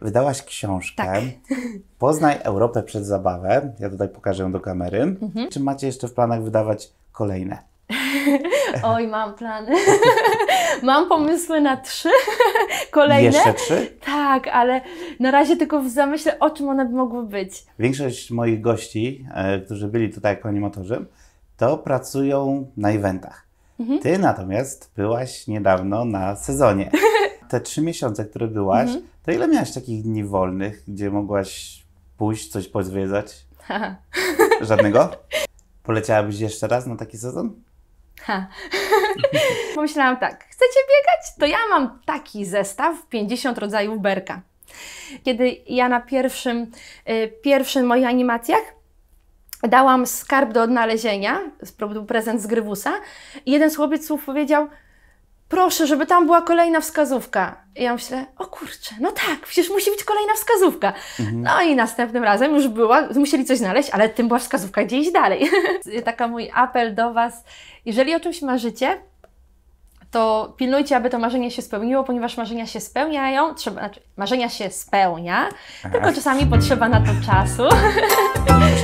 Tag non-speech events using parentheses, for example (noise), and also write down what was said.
wydałaś książkę tak. (laughs) Poznaj Europę przed zabawę. Ja tutaj pokażę ją do kamery. Mhm. Czy macie jeszcze w planach wydawać kolejne? (laughs) Oj, mam plany. (laughs) mam pomysły na trzy kolejne. Jeszcze trzy? Tak, ale na razie tylko w zamyśle, o czym one by mogły być. Większość moich gości, e, którzy byli tutaj jako animatorzy, to pracują na eventach. Mhm. Ty natomiast byłaś niedawno na sezonie te trzy miesiące, które byłaś, mhm. to ile miałaś takich dni wolnych, gdzie mogłaś pójść, coś pozwiedzać? Ha. (laughs) Żadnego? Poleciałabyś jeszcze raz na taki sezon? Ha. (laughs) Pomyślałam tak, chcecie biegać? To ja mam taki zestaw 50 rodzajów berka. Kiedy ja na pierwszym, y, pierwszym moich animacjach dałam skarb do odnalezienia, prezent z Grywusa, i jeden z chłopców powiedział – proszę, żeby tam była kolejna wskazówka. I ja myślę, o kurczę, no tak, przecież musi być kolejna wskazówka. Mhm. No i następnym razem już była, musieli coś znaleźć, ale tym była wskazówka gdzieś dalej. (laughs) Taka mój apel do Was, jeżeli o czymś marzycie, to pilnujcie, aby to marzenie się spełniło, ponieważ marzenia się spełniają, trzeba, znaczy, marzenia się spełnia, Aha. tylko czasami potrzeba na to czasu. (laughs)